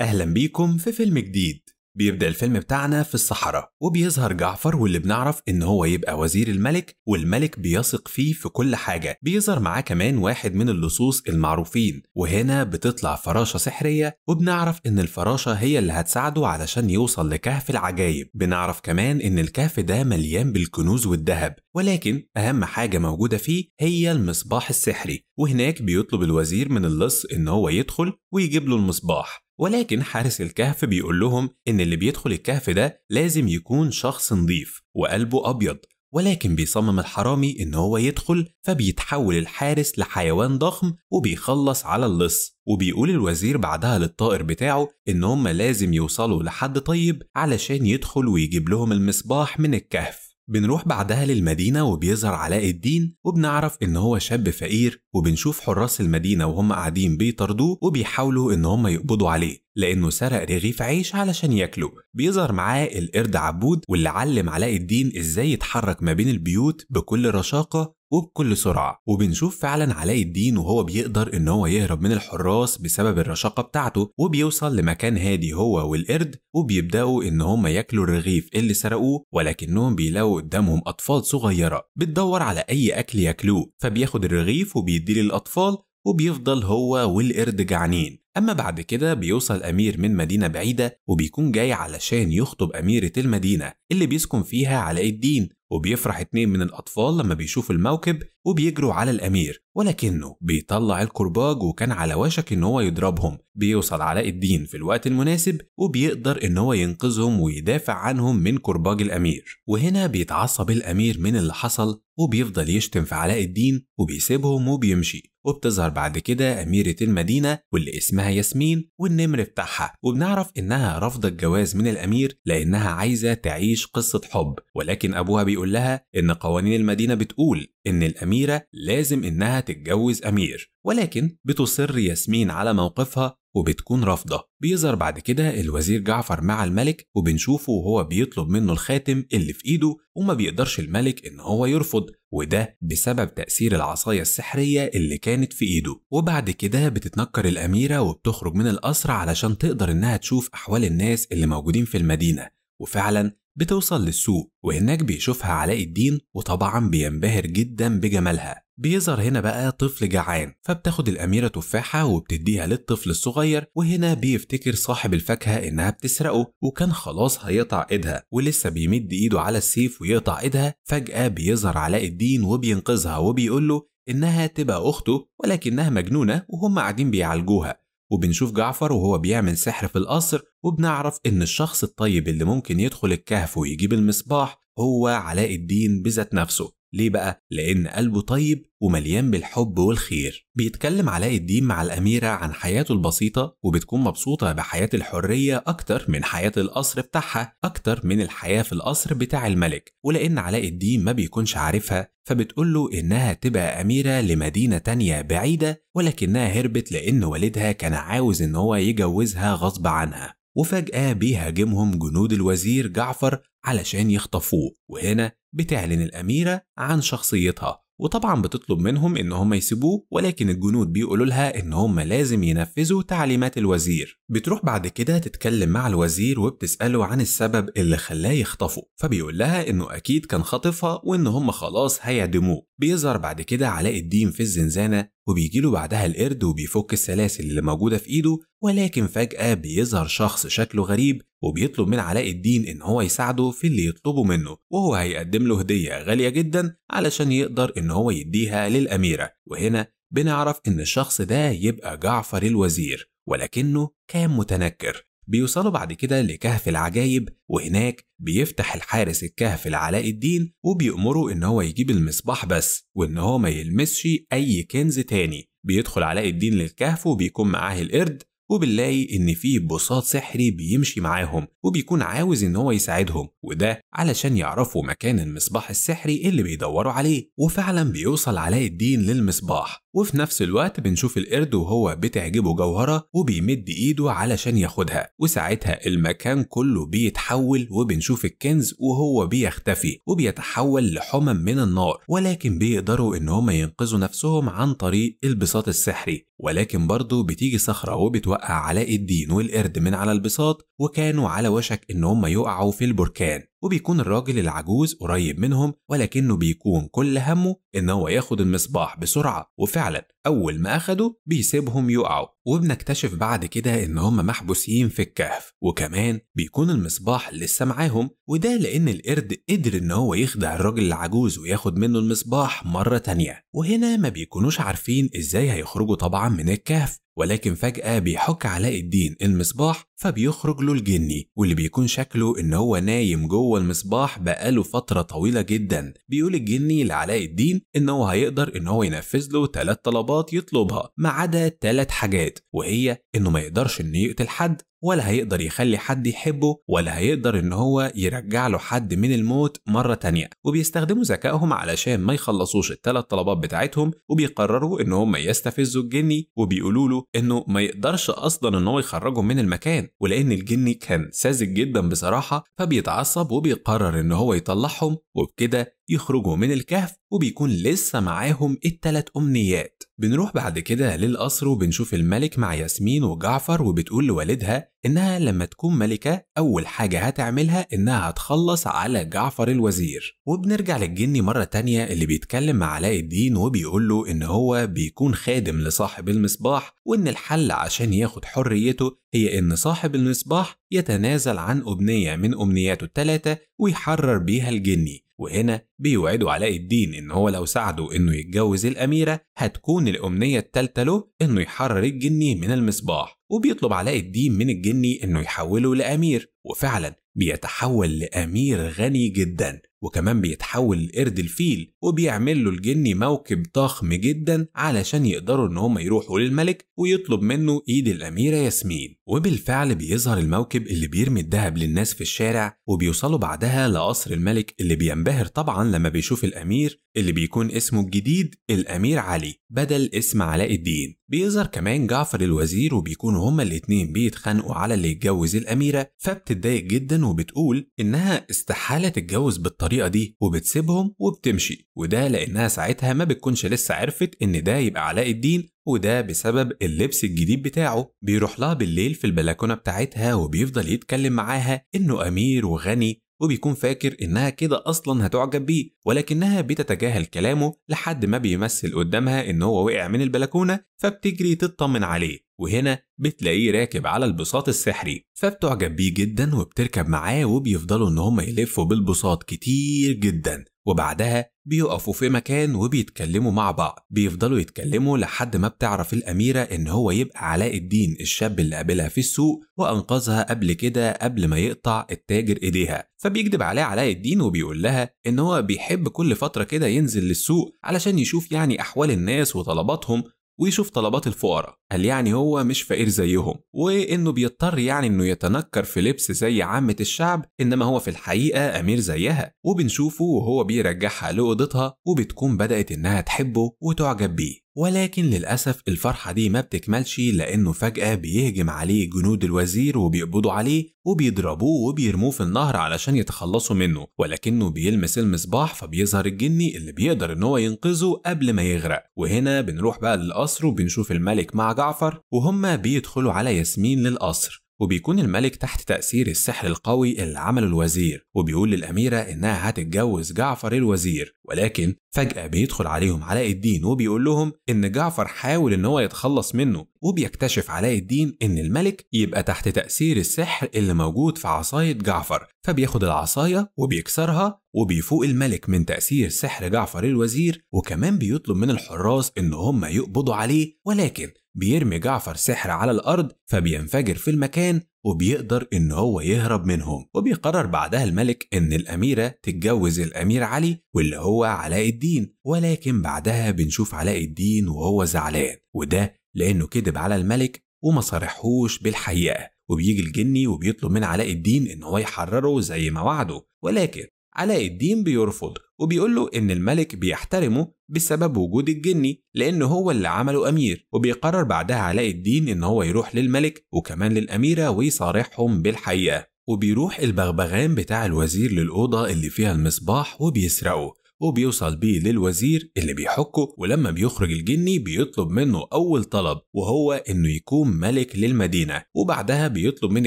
أهلا بيكم في فيلم جديد بيبدأ الفيلم بتاعنا في الصحراء وبيظهر جعفر واللي بنعرف إن هو يبقى وزير الملك والملك بيثق فيه في كل حاجة بيظهر معاه كمان واحد من اللصوص المعروفين وهنا بتطلع فراشة سحرية وبنعرف إن الفراشة هي اللي هتساعده علشان يوصل لكهف العجايب بنعرف كمان إن الكهف ده مليان بالكنوز والذهب ولكن أهم حاجة موجودة فيه هي المصباح السحري وهناك بيطلب الوزير من اللص إن هو يدخل ويجيب له المصباح ولكن حارس الكهف بيقول لهم إن اللي بيدخل الكهف ده لازم يكون شخص نظيف وقلبه أبيض ولكن بيصمم الحرامي إن هو يدخل فبيتحول الحارس لحيوان ضخم وبيخلص على اللص وبيقول الوزير بعدها للطائر بتاعه إن هم لازم يوصلوا لحد طيب علشان يدخل ويجيب لهم المصباح من الكهف بنروح بعدها للمدينة وبيظهر علاء الدين وبنعرف إن هو شاب فقير وبنشوف حراس المدينة وهم قاعدين بيطردوه وبيحاولوا إن هم يقبضوا عليه لأنه سرق رغيف عيش علشان ياكله بيظهر معاه القرد عبود واللي علم علاء الدين إزاي يتحرك ما بين البيوت بكل رشاقة وبكل سرعه وبنشوف فعلا علاء الدين وهو بيقدر ان هو يهرب من الحراس بسبب الرشاقه بتاعته وبيوصل لمكان هادي هو والقرد وبيبداوا ان هم ياكلوا الرغيف اللي سرقوه ولكنهم بيلاقوا قدامهم اطفال صغيره بتدور على اي اكل ياكلوه فبياخد الرغيف وبيديه للاطفال وبيفضل هو والقرد جعانين أما بعد كده بيوصل أمير من مدينة بعيدة وبيكون جاي علشان يخطب أميرة المدينة اللي بيسكن فيها علاء الدين وبيفرح اتنين من الأطفال لما بيشوفوا الموكب وبيجروا على الأمير ولكنه بيطلع الكرباج وكان على وشك إن هو يضربهم بيوصل علاء الدين في الوقت المناسب وبيقدر إن هو ينقذهم ويدافع عنهم من كرباج الأمير وهنا بيتعصب الأمير من اللي حصل وبيفضل يشتم في علاء الدين وبيسيبهم وبيمشي وبتظهر بعد كده أميرة المدينة واللي اسمها ياسمين والنمر بتاعها وبنعرف إنها رافضة الجواز من الأمير لأنها عايزة تعيش قصة حب ولكن أبوها بيقول بيقول لها إن قوانين المدينة بتقول إن الأميرة لازم إنها تتجوز أمير ولكن بتصر ياسمين على موقفها وبتكون رافضة بيظهر بعد كده الوزير جعفر مع الملك وبنشوفه وهو بيطلب منه الخاتم اللي في إيده وما بيقدرش الملك إن هو يرفض وده بسبب تأثير العصاية السحرية اللي كانت في إيده وبعد كده بتتنكر الأميرة وبتخرج من القصر علشان تقدر إنها تشوف أحوال الناس اللي موجودين في المدينة وفعلا بتوصل للسوق وهناك بيشوفها علاء الدين وطبعا بينبهر جدا بجمالها بيظهر هنا بقى طفل جعان فبتاخد الأميرة تفاحة وبتديها للطفل الصغير وهنا بيفتكر صاحب الفاكهة إنها بتسرقه وكان خلاص هيقطع إيدها ولسه بيمد إيده على السيف ويقطع إيدها فجأة بيظهر علاء الدين وبينقذها وبيقول له إنها تبقى أخته ولكنها مجنونة وهم قاعدين بيعالجوها وبنشوف جعفر وهو بيعمل سحر في القصر وبنعرف إن الشخص الطيب اللي ممكن يدخل الكهف ويجيب المصباح هو علاء الدين بذات نفسه ليه بقى؟ لأن قلبه طيب ومليان بالحب والخير بيتكلم علاء الدين مع الأميرة عن حياته البسيطة وبتكون مبسوطة بحياة الحرية أكتر من حياة القصر بتاعها أكتر من الحياة في القصر بتاع الملك ولأن علاء الدين ما بيكونش عارفها فبتقول له إنها تبقى أميرة لمدينة تانية بعيدة ولكنها هربت لأن والدها كان عاوز إن هو يجوزها غصب عنها وفجأة بيهاجمهم جنود الوزير جعفر علشان يخطفوه وهنا بتعلن الأميرة عن شخصيتها وطبعا بتطلب منهم ان هم يسيبوه ولكن الجنود بيقولوا لها ان هم لازم ينفذوا تعليمات الوزير بتروح بعد كده تتكلم مع الوزير وبتساله عن السبب اللي خلاه يخطفه فبيقول لها انه اكيد كان خاطفها وان هم خلاص هيعدموه بيظهر بعد كده علاء الدين في الزنزانه وبيجي له بعدها القرد وبيفك السلاسل اللي موجوده في ايده ولكن فجاه بيظهر شخص شكله غريب وبيطلب من علاء الدين إن هو يساعده في اللي يطلبه منه وهو هيقدم له هدية غالية جدا علشان يقدر إن هو يديها للأميرة وهنا بنعرف إن الشخص ده يبقى جعفر الوزير ولكنه كان متنكر بيوصلوا بعد كده لكهف العجايب وهناك بيفتح الحارس الكهف لعلاء الدين وبيأمره إن هو يجيب المصباح بس وإن هو ما يلمسش أي كنز تاني بيدخل علاء الدين للكهف وبيكون معاه القرد وبنلاقي إن في بساط سحري بيمشي معاهم وبيكون عاوز إن هو يساعدهم وده علشان يعرفوا مكان المصباح السحري اللي بيدوروا عليه وفعلا بيوصل علاء الدين للمصباح وفي نفس الوقت بنشوف القرد وهو بتعجبه جوهرة وبيمد إيده علشان ياخدها وساعتها المكان كله بيتحول وبنشوف الكنز وهو بيختفي وبيتحول لحمم من النار ولكن بيقدروا إن هما ينقذوا نفسهم عن طريق البساط السحري ولكن برضه بتيجي صخرة وبتوقع علاء الدين والقرد من على البساط وكانوا على وشك إن هما يقعوا في البركان وبيكون الراجل العجوز قريب منهم ولكنه بيكون كل همه إن هو ياخد المصباح بسرعة وفعلا أول ما أخده بيسيبهم يقعوا وبنكتشف بعد كده إن هم محبوسين في الكهف وكمان بيكون المصباح لسه معاهم وده لأن القرد قدر إن هو يخدع الراجل العجوز وياخد منه المصباح مرة تانية وهنا ما بيكونوش عارفين إزاي هيخرجوا طبعا من الكهف ولكن فجأة بيحك علاء الدين المصباح فبيخرج له الجني واللي بيكون شكله إن هو نايم جوه المصباح بقاله فترة طويلة جدا بيقول الجني لعلاء الدين إن هو هيقدر إن هو ينفذ له ثلاث طلبات يطلبها ما عدا ثلاث حاجات وهي إنه ما يقدرش إنه يقتل حد ولا هيقدر يخلي حد يحبه ولا هيقدر إن هو يرجع له حد من الموت مرة تانية وبيستخدموا ذكائهم علشان ما يخلصوش الثلاث طلبات بتاعتهم وبيقرروا إن هم يستفزوا الجني وبيقولوا له إنه ما يقدرش أصلا إن هو يخرجهم من المكان ولأن الجني كان ساذج جدا بصراحة فبيتعصب وبيقرر إن هو يطلعهم وبكده يخرجوا من الكهف وبيكون لسه معاهم التلات أمنيات بنروح بعد كده للقصر وبنشوف الملك مع ياسمين وجعفر وبتقول لوالدها إنها لما تكون ملكة أول حاجة هتعملها إنها هتخلص على جعفر الوزير وبنرجع للجني مرة تانية اللي بيتكلم مع علاء الدين وبيقول له إن هو بيكون خادم لصاحب المصباح وإن الحل عشان ياخد حريته هي إن صاحب المصباح يتنازل عن أمنية من أمنياته التلاتة ويحرر بيها الجني وهنا بيوعدوا علاء الدين إن هو لو ساعده إنه يتجوز الأميرة هتكون الأمنية التالتة له إنه يحرر الجني من المصباح وبيطلب علاء الدين من الجني إنه يحوله لأمير وفعلا بيتحول لأمير غني جدا وكمان بيتحول لقرد الفيل وبيعمل له الجني موكب ضخم جدا علشان يقدروا إن هم يروحوا للملك ويطلب منه إيد الأميرة ياسمين وبالفعل بيظهر الموكب اللي بيرمي الذهب للناس في الشارع وبيوصلوا بعدها لقصر الملك اللي بينبهر طبعا لما بيشوف الأمير اللي بيكون اسمه الجديد الأمير علي بدل اسم علاء الدين بيظهر كمان جعفر الوزير وبيكونوا هما الاتنين بيتخانقوا على اللي يتجوز الأميرة فبتتضايق جدا وبتقول إنها استحالة تتجوز بالطريقة دي وبتسيبهم وبتمشي وده لأنها ساعتها ما بتكونش لسه عرفت إن ده يبقى علاء الدين وده بسبب اللبس الجديد بتاعه بيروح لها بالليل في البلكونة بتاعتها وبيفضل يتكلم معاها إنه أمير وغني وبيكون فاكر إنها كده أصلا هتعجب بيه ولكنها بتتجاهل كلامه لحد ما بيمثل قدامها إن هو وقع من البلكونة فبتجري تطمن عليه وهنا بتلاقيه راكب على البساط السحري فبتعجب بيه جدا وبتركب معاه وبيفضلوا إن هم يلفوا بالبساط كتير جدا وبعدها بيقفوا في مكان وبيتكلموا مع بعض بيفضلوا يتكلموا لحد ما بتعرف الأميرة إن هو يبقى علاء الدين الشاب اللي قابلها في السوق وأنقذها قبل كده قبل ما يقطع التاجر إيديها فبيكدب عليه علاء الدين وبيقول لها إن هو بيحب كل فترة كده ينزل للسوق علشان يشوف يعني أحوال الناس وطلباتهم ويشوف طلبات الفقراء قال يعني هو مش فقير زيهم وانه بيضطر يعني انه يتنكر في لبس زي عامة الشعب انما هو في الحقيقة امير زيها وبنشوفه وهو بيرجعها لأوضتها وبتكون بدأت انها تحبه وتعجب بيه ولكن للأسف الفرحة دي ما بتكملش لأنه فجأة بيهجم عليه جنود الوزير وبيقبضوا عليه وبيضربوه وبيرموه في النهر علشان يتخلصوا منه ولكنه بيلمس المصباح فبيظهر الجني اللي بيقدر إن هو ينقذه قبل ما يغرق وهنا بنروح بقى للقصر وبنشوف الملك مع جعفر وهما بيدخلوا على ياسمين للقصر وبيكون الملك تحت تأثير السحر القوي اللي عمله الوزير وبيقول للأميرة إنها هتتجوز جعفر الوزير ولكن فجأة بيدخل عليهم علاء الدين وبيقول لهم إن جعفر حاول إن هو يتخلص منه وبيكتشف علاء الدين إن الملك يبقى تحت تأثير السحر اللي موجود في عصاية جعفر فبياخد العصاية وبيكسرها وبيفوق الملك من تأثير سحر جعفر الوزير وكمان بيطلب من الحراس إن هم يقبضوا عليه ولكن بيرمي جعفر سحر على الأرض فبينفجر في المكان وبيقدر إن هو يهرب منهم وبيقرر بعدها الملك إن الأميرة تتجوز الأمير علي واللي هو علاء الدين ولكن بعدها بنشوف علاء الدين وهو زعلان وده لأنه كذب على الملك وما صارحهوش بالحقيقة وبيجي الجني وبيطلب من علاء الدين إن هو يحرره زي ما وعده ولكن علاء الدين بيرفض وبيقول له إن الملك بيحترمه بسبب وجود الجني لأن هو اللي عمله أمير وبيقرر بعدها علاء الدين إن هو يروح للملك وكمان للأميرة ويصارحهم بالحقيقة وبيروح البغبغان بتاع الوزير للأوضة اللي فيها المصباح وبيسرقه وبيوصل بيه للوزير اللي بيحكه ولما بيخرج الجني بيطلب منه أول طلب وهو إنه يكون ملك للمدينة وبعدها بيطلب من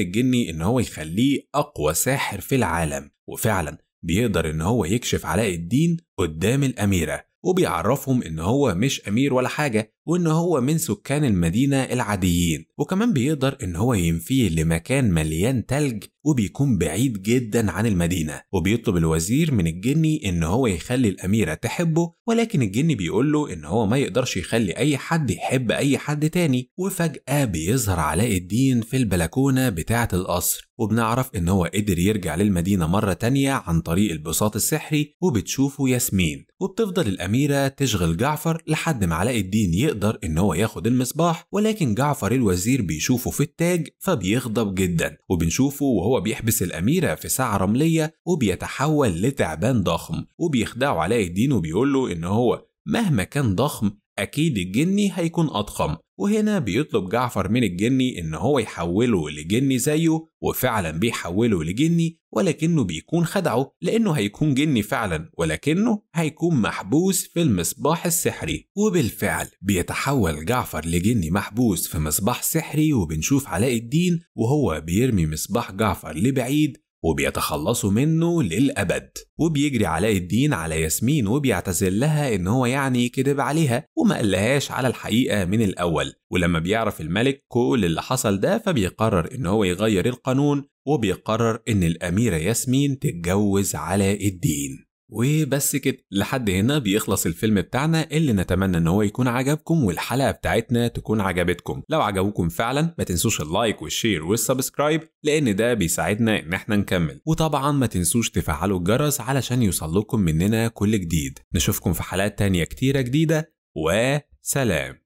الجني إن هو يخليه أقوى ساحر في العالم وفعلا بيقدر إن هو يكشف علاء الدين قدام الأميرة وبيعرفهم إن هو مش أمير ولا حاجة وإن هو من سكان المدينة العاديين وكمان بيقدر إن هو ينفيه لمكان مليان تلج وبيكون بعيد جدا عن المدينة وبيطلب الوزير من الجني إن هو يخلي الأميرة تحبه ولكن الجني بيقول له إن هو ما يقدرش يخلي أي حد يحب أي حد تاني وفجأة بيظهر علاء الدين في البلكونة بتاعة القصر وبنعرف إن هو قدر يرجع للمدينة مرة تانية عن طريق البساط السحري وبتشوفه ياسمين وبتفضل الأميرة تشغل جعفر لحد ما علاء الدين يقدر يقدر إن هو ياخد المصباح ولكن جعفر الوزير بيشوفه في التاج فبيغضب جدا وبنشوفه وهو بيحبس الأميرة في ساعة رملية وبيتحول لتعبان ضخم وبيخدعه علاء الدين وبيقول له إن هو مهما كان ضخم أكيد الجني هيكون أضخم وهنا بيطلب جعفر من الجني إن هو يحوله لجني زيه وفعلا بيحوله لجني ولكنه بيكون خدعه لأنه هيكون جني فعلا ولكنه هيكون محبوس في المصباح السحري وبالفعل بيتحول جعفر لجني محبوس في مصباح سحري وبنشوف علاء الدين وهو بيرمي مصباح جعفر لبعيد وبيتخلصوا منه للأبد وبيجري علاء الدين على ياسمين وبيعتذر لها إن هو يعني كذب عليها وما قالهاش على الحقيقة من الأول ولما بيعرف الملك كل اللي حصل ده فبيقرر إن هو يغير القانون وبيقرر إن الأميرة ياسمين تتجوز علاء الدين وبس كده لحد هنا بيخلص الفيلم بتاعنا اللي نتمنى ان هو يكون عجبكم والحلقه بتاعتنا تكون عجبتكم لو عجبوكم فعلا ما تنسوش اللايك والشير والسبسكرايب لان ده بيساعدنا ان احنا نكمل وطبعا ما تنسوش تفعلوا الجرس علشان يوصلكم مننا كل جديد نشوفكم في حلقات تانية كتيره جديده وسلام